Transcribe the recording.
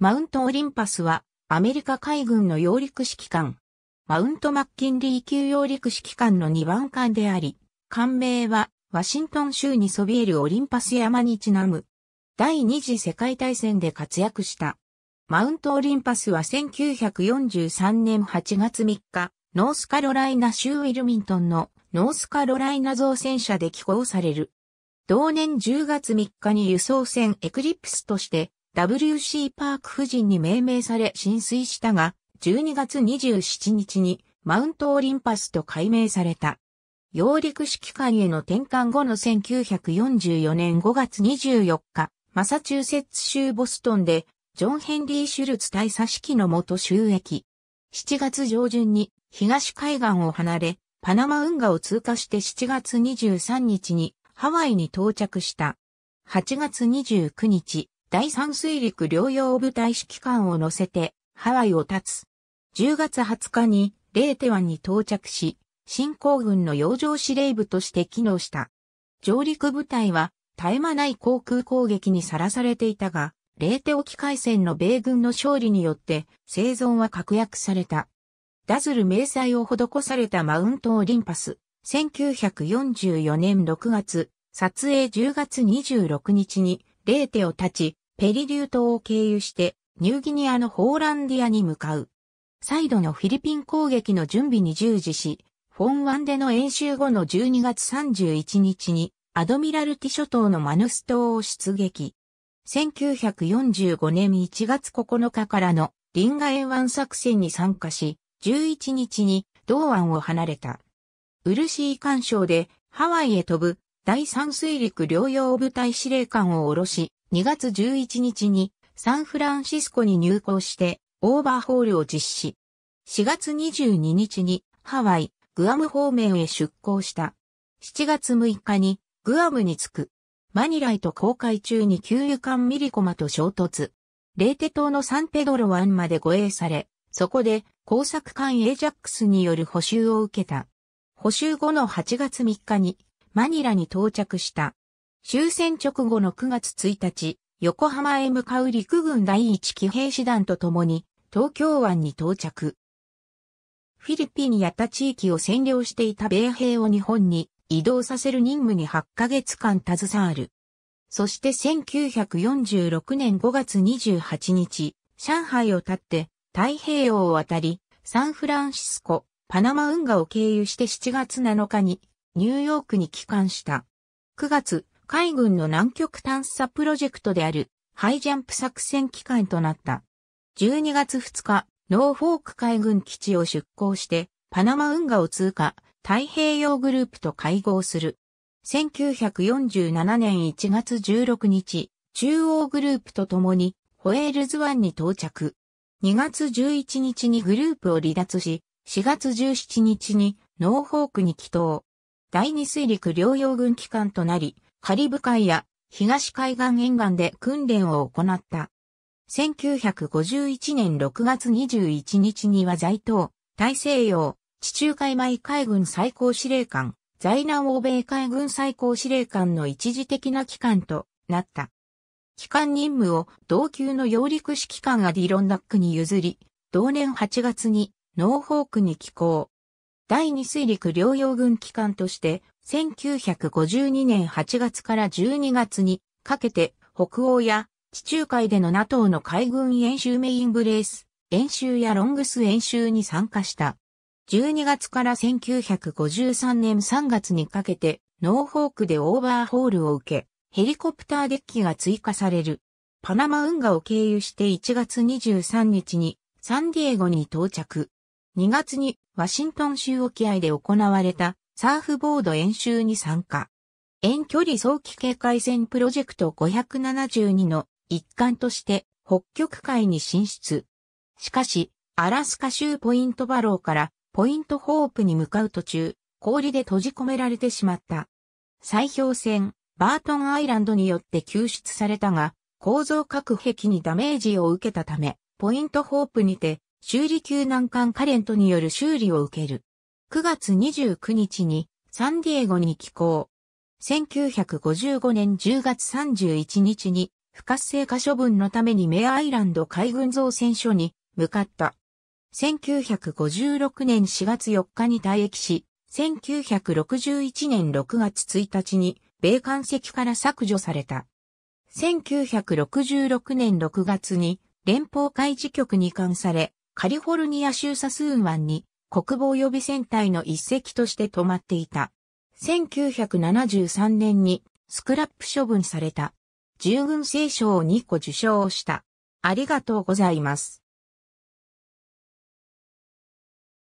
マウントオリンパスは、アメリカ海軍の揚陸指揮官。マウント・マッキンリー級揚陸指揮官の2番艦であり、艦名は、ワシントン州にそびえるオリンパス山にちなむ。第二次世界大戦で活躍した。マウント・オリンパスは1943年8月3日、ノースカロライナ州ウィルミントンのノースカロライナ造船車で寄港される。同年10月3日に輸送船エクリプスとして W.C. パーク夫人に命名され浸水したが、12月27日にマウントオリンパスと改名された。揚陸指揮官への転換後の1944年5月24日、マサチューセッツ州ボストンで、ジョン・ヘンリー・シュルツ大佐指揮のもと収益。7月上旬に東海岸を離れ、パナマ運河を通過して7月23日にハワイに到着した。8月29日、第三水陸両用部隊指揮官を乗せてハワイを立つ。10月20日にレーテ湾に到着し、新興軍の洋上司令部として機能した。上陸部隊は絶え間ない航空攻撃にさらされていたが、レーテ沖海戦の米軍の勝利によって生存は確約された。ダズル迷彩を施されたマウントオリンパス。1944年6月、撮影10月26日にレーテを立ち、ペリリュー島を経由してニューギニアのホーランディアに向かう。再度のフィリピン攻撃の準備に従事し、フォンワンでの演習後の12月31日にアドミラルティ諸島のマヌス島を出撃。1945年1月9日からのリンガ沿湾作戦に参加し、11日に同湾を離れた。漆井干渉でハワイへ飛ぶ第三水陸両用部隊司令官を下ろし、2月11日にサンフランシスコに入港してオーバーホールを実施。4月22日にハワイ、グアム方面へ出港した。7月6日にグアムに着く。マニライと航海中に給油艦ミリコマと衝突。レーテ島のサンペドロ湾まで護衛され、そこで工作艦エジャックスによる補修を受けた。補修後の8月3日にマニラに到着した。終戦直後の9月1日、横浜へ向かう陸軍第一騎兵師団と共に東京湾に到着。フィリピンやった地域を占領していた米兵を日本に移動させる任務に8ヶ月間携わる。そして1946年5月28日、上海を立って太平洋を渡り、サンフランシスコ、パナマ運河を経由して7月7日にニューヨークに帰還した。9月、海軍の南極探査プロジェクトであるハイジャンプ作戦機関となった。12月2日、ノーフォーク海軍基地を出港して、パナマ運河を通過、太平洋グループと会合する。1947年1月16日、中央グループと共に、ホエールズ湾に到着。2月11日にグループを離脱し、4月17日にノーフォークに帰島。第二水陸両用軍機関となり、カリブ海や東海岸沿岸で訓練を行った。1951年6月21日には在東、大西洋、地中海米海軍最高司令官、在南欧米海軍最高司令官の一時的な機関となった。機関任務を同級の揚陸指揮官アディロンダックに譲り、同年8月にノーホークに寄港。第二水陸両用軍機関として、1952年8月から12月にかけて、北欧や地中海での NATO の海軍演習メインブレース、演習やロングス演習に参加した。12月から1953年3月にかけて、ノーフォークでオーバーホールを受け、ヘリコプターデッキが追加される。パナマ運河を経由して1月23日にサンディエゴに到着。2月にワシントン州沖合で行われたサーフボード演習に参加。遠距離早期警戒線プロジェクト572の一環として北極海に進出。しかし、アラスカ州ポイントバローからポイントホープに向かう途中、氷で閉じ込められてしまった。砕氷船、バートンアイランドによって救出されたが、構造核壁にダメージを受けたため、ポイントホープにて修理級難関カレントによる修理を受ける。9月29日にサンディエゴに寄港。1955年10月31日に不活性化処分のためにメアアイランド海軍造船所に向かった。1956年4月4日に退役し、1961年6月1日に米艦籍から削除された。1966年6月に連邦海事局に関され、カリフォルニア州サスーン湾に国防予備戦隊の一隻として止まっていた。1973年にスクラップ処分された。従軍聖賞を2個受賞した。ありがとうございます。